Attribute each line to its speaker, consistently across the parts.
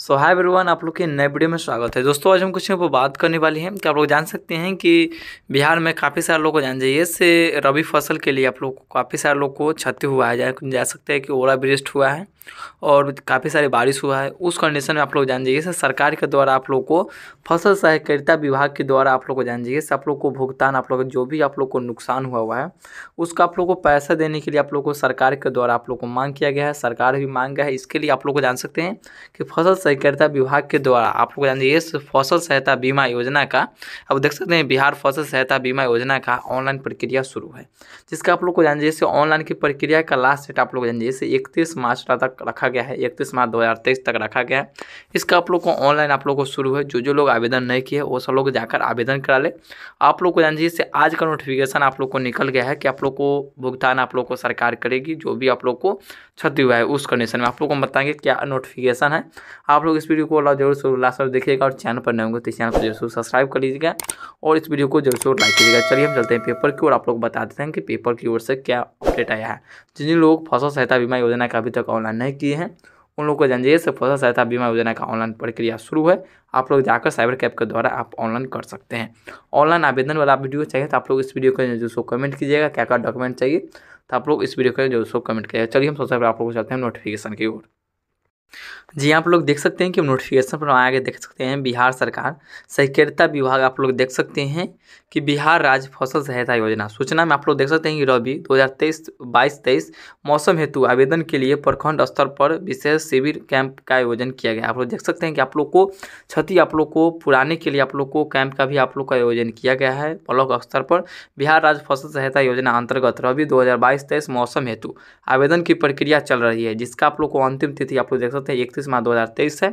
Speaker 1: सो hi everyone आप लोग के नए वीडियो में स्वागत है दोस्तों आज हम कुछ पर बात करने वाली हैं कि आप लोग जान सकते हैं कि बिहार में काफ़ी सारे लोगों को जान जाइए से रबी फसल के लिए आप लोग को काफ़ी सारे लोग को क्षति हुआ है जा, जा सकते हैं कि ओला ब्रिस्ट हुआ है और काफ़ी सारी बारिश हुआ है उस कंडीशन में आप लोग जान जाइए सरकार के द्वारा आप लोग को फसल सहकारिता विभाग के द्वारा आप लोग को जान जाइए से आप लोग को भुगतान आप लोग जो भी आप लोग को नुकसान हुआ हुआ है उसका आप लोग को पैसा देने के लिए आप लोग को सरकार के द्वारा आप लोग को मांग किया गया है सरकार भी मांग गया है इसके लिए आप लोग को जान सकते हैं कि फसल सहकारिता विभाग के द्वारा आप लोग जान इस फसल सहायता बीमा योजना का अब देख सकते हैं बिहार फसल सहायता बीमा योजना का ऑनलाइन प्रक्रिया शुरू है जिसका आप लोग को जानते जैसे ऑनलाइन की प्रक्रिया का लास्ट डेट आप लोग जानते जैसे इकतीस मार्च तक रखा गया है इकतीस मार्च दो तक रखा गया है इसका आप लोग को ऑनलाइन आप लोग को शुरू है जो जो लोग आवेदन नहीं किए वो सब लोग जाकर आवेदन करा ले आप लोग को जानते जैसे आज का नोटिफिकेशन आप लोग को निकल गया है कि आप लोग को भुगतान आप लोग को सरकार करेगी जो भी आप लोग को क्षति हुआ है उस कंडीशन में आप लोग को बताएंगे क्या नोटिफिकेशन है आप आप लोग इस वीडियो को ला जरूर लास्ट तक देखिएगा और चैनल पर नए होंगे तो चैनल को जरूर सब्सक्राइब कर लीजिएगा और इस वीडियो को जरूर से लाइक कीजिएगा चलिए हम चलते हैं पेपर की ओर आप लोग बता देते हैं कि पेपर की ओर से क्या अपडेट आया है जिन लोग फसल सहायता बीमा योजना का अभी तक ऑनलाइन नहीं किए हैं उन लोगों को जानइए से फसल सहायता बीमा योजना का ऑनलाइन प्रक्रिया शुरू है आप लोग जाकर साइबर कैब के द्वारा आप ऑनलाइन कर सकते हैं ऑनलाइन आवेदन वाला वीडियो चाहिए तो आप लोग इस वीडियो के जो सो कमेंट कीजिएगा क्या क्या डॉक्यूमेंट चाहिए तो आप लोग इस वीडियो के जो सो कमेंट करिएगा चलिए हम सबसे पहले आप लोग चलते हैं नोटिफिकेशन की ओर जी आप लोग देख सकते हैं कि नोटिफिकेशन पर आगे देख सकते हैं बिहार सरकार सहकारिता विभाग आप लोग देख सकते हैं कि बिहार राज्य फसल सहायता योजना सूचना में आप लोग देख सकते हैं कि हज़ार 2023 22 23 मौसम हेतु आवेदन के लिए प्रखंड स्तर पर विशेष शिविर कैंप का आयोजन किया गया आप लोग देख सकते हैं कि आप लोग को क्षति आप लोग को पुराने के लिए आप लोग को कैंप का भी आप लोग का आयोजन किया गया है ब्लॉक स्तर पर बिहार राज्य फसल सहायता योजना अंतर्गत रवि दो हज़ार मौसम हेतु आवेदन की प्रक्रिया चल रही है जिसका आप लोग को अंतिम तिथि आप लोग देख सकते सकते हैं इकतीस मार्च दो हज़ार तेईस है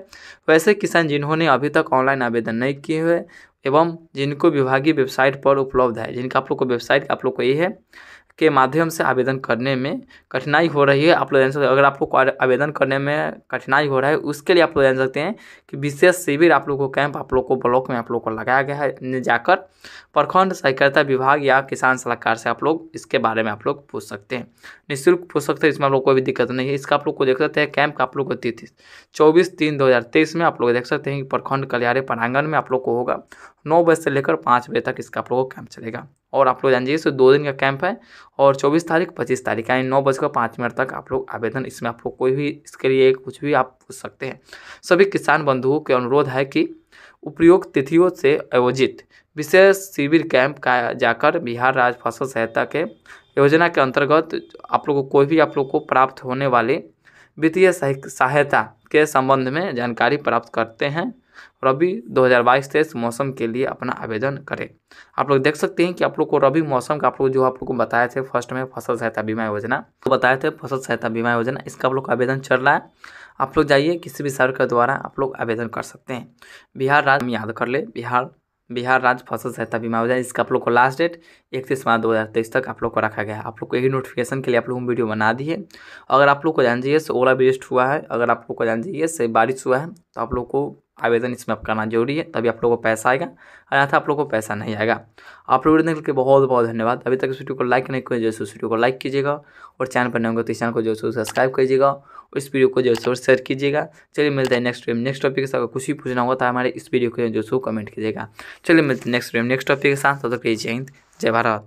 Speaker 1: वैसे किसान जिन्होंने अभी तक ऑनलाइन आवेदन नहीं किए हुए एवं जिनको विभागीय वेबसाइट पर उपलब्ध है जिनका आप लोग को वेबसाइट आप लोग को यही है के माध्यम से आवेदन करने में कठिनाई हो रही है आप लोग जान सकते हैं अगर आपको आवेदन करने में कठिनाई हो रहा है उसके लिए आप लोग जान सकते हैं कि विशेष शिविर आप लोग को कैंप आप लोग को ब्लॉक में आप लोग को लगाया गया है जाकर प्रखंड सहकारिता विभाग या किसान सलाहकार से आप लोग इसके बारे में आप लोग पूछ सकते हैं निःशुल्क पूछ सकते हैं इसमें आप लोग कोई भी दिक्कत नहीं है इसका आप लोग को देख सकते हैं कैंप का आप लोग को तिथि चौबीस तीन दो में आप लोग देख सकते हैं कि प्रखंड कल्याण प्रांगण में आप लोग को होगा नौ बजे से लेकर पाँच बजे तक इसका आप लोग को कैंप चलेगा और आप लोग जान जाइए दो दिन का कैंप है और चौबीस तारीख पच्चीस तारीख यानी नौ बजकर पाँच मिनट तक आप लोग आवेदन इसमें आप लोग कोई भी इसके लिए कुछ भी आप पूछ सकते हैं सभी किसान बंधुओं के अनुरोध है कि उपयुक्त तिथियों से आयोजित विशेष शिविर कैंप का जाकर बिहार राज्य फसल सहायता के योजना के अंतर्गत आप लोग को कोई भी आप लोग को प्राप्त होने वाले वित्तीय सहायता के संबंध में जानकारी प्राप्त करते हैं रबी 2022-23 मौसम के लिए अपना आवेदन करें आप लोग देख सकते हैं कि आप लोग को रबी मौसम का आप लोग जो आप लोग को बताए थे फर्स्ट में फसल सहायता बीमा योजना तो बताए थे फसल सहायता बीमा योजना इसका आप लोग का आवेदन चल रहा है आप लोग जाइए किसी भी सर्व के द्वारा आप लोग आवेदन कर सकते हैं बिहार राज्य याद कर ले बिहार बिहार राज्य फसल सहायता बीमा योजना इसका आप लोग को लास्ट डेट इकतीस मार्च दो हज़ार तेईस तक आप लोग को रखा गया है आप लोग को यही नोटिफिकेशन के लिए आप लोग वीडियो बना दी है अगर आप लोग को जान जाइए से ओला बेस्ट हुआ है अगर आप लोग को जान जाइए से बारिश हुआ है तो आप लोग को आवेदन इसमें आप करना जरूरी है तभी आप लोगों को पैसा आएगा अन्यथा आप लोगों को पैसा नहीं आएगा आप लोग देखने के लिए बहुत बहुत धन्यवाद अभी तक इस वीडियो को लाइक नहीं किया जैसे उस वीडियो को लाइक कीजिएगा और चैनल पर नहीं होंगे तो इस चैनल को जैसे सब्सक्राइब कीजिएगा और इस वीडियो को है शेयर कीजिएगा चलिए मिलते हैं नेक्स्ट टाइम नेक्स्ट टॉपिक के साथ कुछ भी पूछना होगा तो हमारे इस वीडियो को जो सो कमेंट कीजिएगा चलिए मिलते हैं नेक्स्ट टाइम नेक्स्ट टॉपिक के साथ तब तक जय हिंद जय भारत